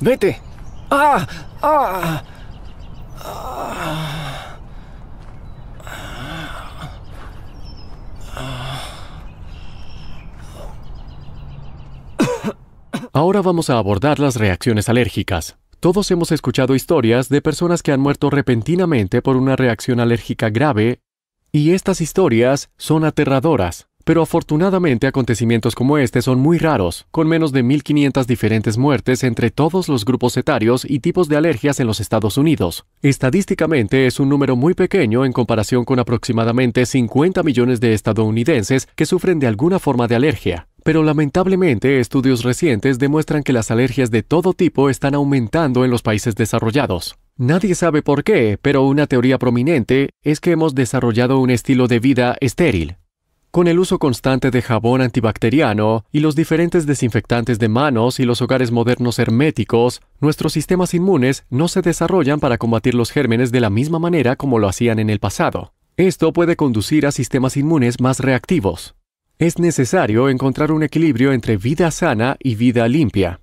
Vete. Ah, ah. Ahora vamos a abordar las reacciones alérgicas. Todos hemos escuchado historias de personas que han muerto repentinamente por una reacción alérgica grave, y estas historias son aterradoras. Pero afortunadamente acontecimientos como este son muy raros, con menos de 1.500 diferentes muertes entre todos los grupos etarios y tipos de alergias en los Estados Unidos. Estadísticamente es un número muy pequeño en comparación con aproximadamente 50 millones de estadounidenses que sufren de alguna forma de alergia. Pero lamentablemente estudios recientes demuestran que las alergias de todo tipo están aumentando en los países desarrollados. Nadie sabe por qué, pero una teoría prominente es que hemos desarrollado un estilo de vida estéril, con el uso constante de jabón antibacteriano y los diferentes desinfectantes de manos y los hogares modernos herméticos, nuestros sistemas inmunes no se desarrollan para combatir los gérmenes de la misma manera como lo hacían en el pasado. Esto puede conducir a sistemas inmunes más reactivos. Es necesario encontrar un equilibrio entre vida sana y vida limpia.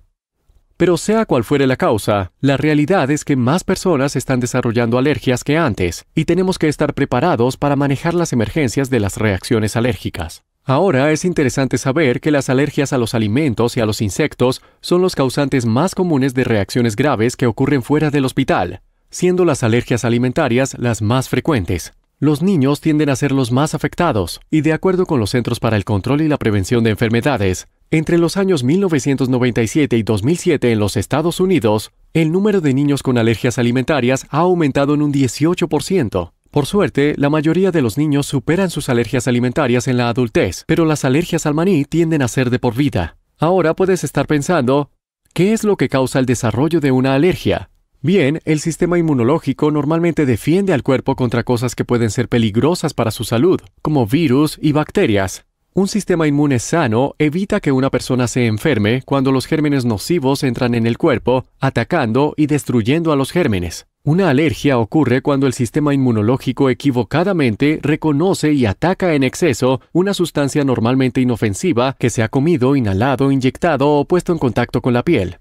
Pero sea cual fuere la causa, la realidad es que más personas están desarrollando alergias que antes y tenemos que estar preparados para manejar las emergencias de las reacciones alérgicas. Ahora es interesante saber que las alergias a los alimentos y a los insectos son los causantes más comunes de reacciones graves que ocurren fuera del hospital, siendo las alergias alimentarias las más frecuentes. Los niños tienden a ser los más afectados, y de acuerdo con los Centros para el Control y la Prevención de Enfermedades, entre los años 1997 y 2007 en los Estados Unidos, el número de niños con alergias alimentarias ha aumentado en un 18%. Por suerte, la mayoría de los niños superan sus alergias alimentarias en la adultez, pero las alergias al maní tienden a ser de por vida. Ahora puedes estar pensando, ¿qué es lo que causa el desarrollo de una alergia? Bien, el sistema inmunológico normalmente defiende al cuerpo contra cosas que pueden ser peligrosas para su salud, como virus y bacterias. Un sistema inmune sano evita que una persona se enferme cuando los gérmenes nocivos entran en el cuerpo, atacando y destruyendo a los gérmenes. Una alergia ocurre cuando el sistema inmunológico equivocadamente reconoce y ataca en exceso una sustancia normalmente inofensiva que se ha comido, inhalado, inyectado o puesto en contacto con la piel.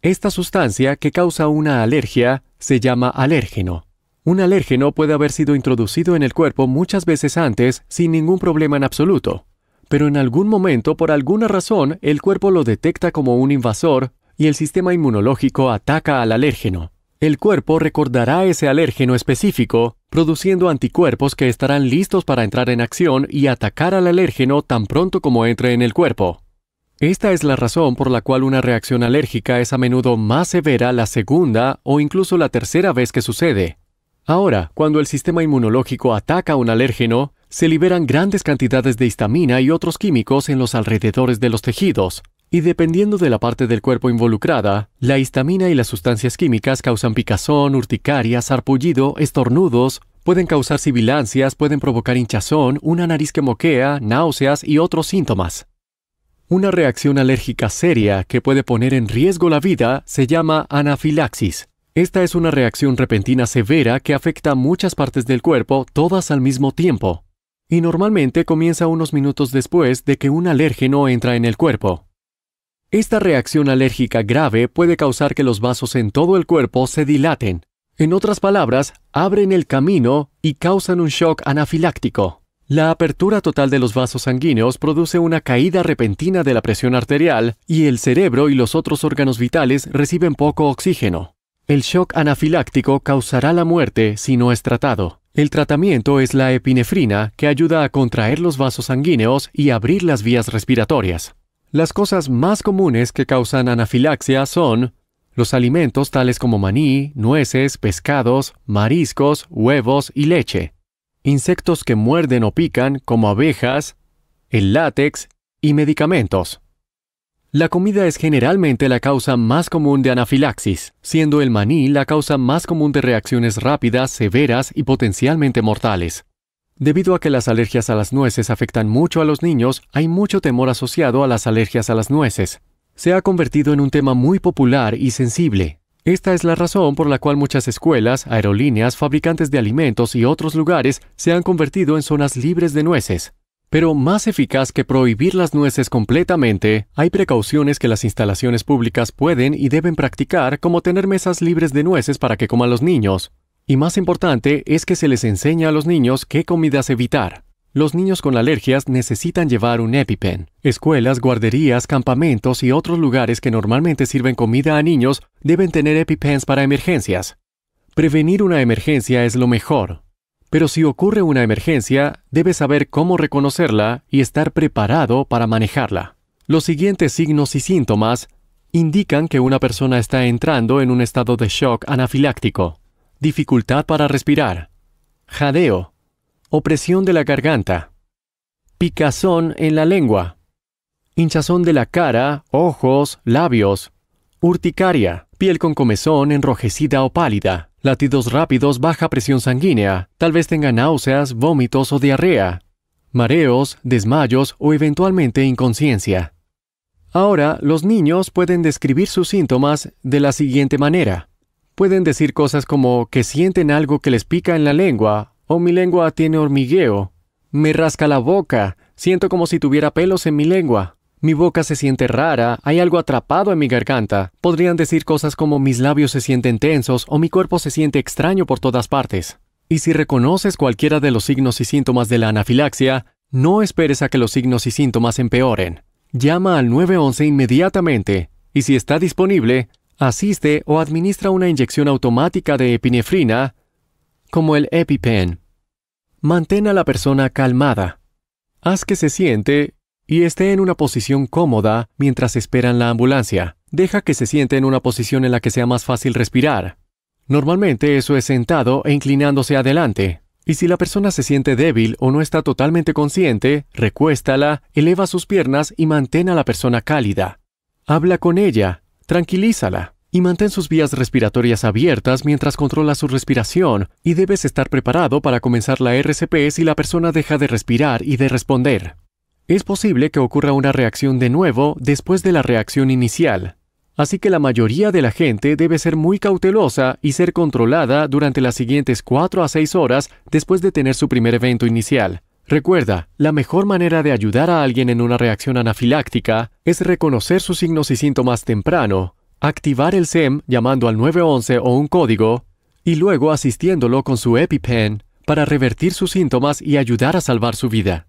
Esta sustancia que causa una alergia se llama alérgeno. Un alérgeno puede haber sido introducido en el cuerpo muchas veces antes sin ningún problema en absoluto pero en algún momento, por alguna razón, el cuerpo lo detecta como un invasor y el sistema inmunológico ataca al alérgeno. El cuerpo recordará ese alérgeno específico, produciendo anticuerpos que estarán listos para entrar en acción y atacar al alérgeno tan pronto como entre en el cuerpo. Esta es la razón por la cual una reacción alérgica es a menudo más severa la segunda o incluso la tercera vez que sucede. Ahora, cuando el sistema inmunológico ataca un alérgeno, se liberan grandes cantidades de histamina y otros químicos en los alrededores de los tejidos, y dependiendo de la parte del cuerpo involucrada, la histamina y las sustancias químicas causan picazón, urticaria, sarpullido, estornudos, pueden causar sibilancias, pueden provocar hinchazón, una nariz que moquea, náuseas y otros síntomas. Una reacción alérgica seria que puede poner en riesgo la vida se llama anafilaxis. Esta es una reacción repentina severa que afecta muchas partes del cuerpo todas al mismo tiempo y normalmente comienza unos minutos después de que un alérgeno entra en el cuerpo. Esta reacción alérgica grave puede causar que los vasos en todo el cuerpo se dilaten. En otras palabras, abren el camino y causan un shock anafiláctico. La apertura total de los vasos sanguíneos produce una caída repentina de la presión arterial y el cerebro y los otros órganos vitales reciben poco oxígeno. El shock anafiláctico causará la muerte si no es tratado. El tratamiento es la epinefrina que ayuda a contraer los vasos sanguíneos y abrir las vías respiratorias. Las cosas más comunes que causan anafilaxia son los alimentos tales como maní, nueces, pescados, mariscos, huevos y leche. Insectos que muerden o pican como abejas, el látex y medicamentos. La comida es generalmente la causa más común de anafilaxis, siendo el maní la causa más común de reacciones rápidas, severas y potencialmente mortales. Debido a que las alergias a las nueces afectan mucho a los niños, hay mucho temor asociado a las alergias a las nueces. Se ha convertido en un tema muy popular y sensible. Esta es la razón por la cual muchas escuelas, aerolíneas, fabricantes de alimentos y otros lugares se han convertido en zonas libres de nueces. Pero más eficaz que prohibir las nueces completamente, hay precauciones que las instalaciones públicas pueden y deben practicar como tener mesas libres de nueces para que coman los niños. Y más importante es que se les enseña a los niños qué comidas evitar. Los niños con alergias necesitan llevar un EpiPen. Escuelas, guarderías, campamentos y otros lugares que normalmente sirven comida a niños deben tener EpiPens para emergencias. Prevenir una emergencia es lo mejor, pero si ocurre una emergencia, debes saber cómo reconocerla y estar preparado para manejarla. Los siguientes signos y síntomas indican que una persona está entrando en un estado de shock anafiláctico. Dificultad para respirar. Jadeo. Opresión de la garganta. Picazón en la lengua. Hinchazón de la cara, ojos, labios. Urticaria. Piel con comezón enrojecida o pálida latidos rápidos, baja presión sanguínea, tal vez tenga náuseas, vómitos o diarrea, mareos, desmayos o eventualmente inconsciencia. Ahora, los niños pueden describir sus síntomas de la siguiente manera. Pueden decir cosas como que sienten algo que les pica en la lengua, o mi lengua tiene hormigueo, me rasca la boca, siento como si tuviera pelos en mi lengua. Mi boca se siente rara, hay algo atrapado en mi garganta. Podrían decir cosas como mis labios se sienten tensos o mi cuerpo se siente extraño por todas partes. Y si reconoces cualquiera de los signos y síntomas de la anafilaxia, no esperes a que los signos y síntomas empeoren. Llama al 911 inmediatamente y si está disponible, asiste o administra una inyección automática de epinefrina, como el EpiPen. Mantén a la persona calmada. Haz que se siente y esté en una posición cómoda mientras esperan la ambulancia. Deja que se siente en una posición en la que sea más fácil respirar. Normalmente eso es sentado e inclinándose adelante. Y si la persona se siente débil o no está totalmente consciente, recuéstala, eleva sus piernas y mantén a la persona cálida. Habla con ella, tranquilízala y mantén sus vías respiratorias abiertas mientras controla su respiración y debes estar preparado para comenzar la RCP si la persona deja de respirar y de responder. Es posible que ocurra una reacción de nuevo después de la reacción inicial, así que la mayoría de la gente debe ser muy cautelosa y ser controlada durante las siguientes 4 a 6 horas después de tener su primer evento inicial. Recuerda, la mejor manera de ayudar a alguien en una reacción anafiláctica es reconocer sus signos y síntomas temprano, activar el SEM llamando al 911 o un código, y luego asistiéndolo con su EpiPen para revertir sus síntomas y ayudar a salvar su vida.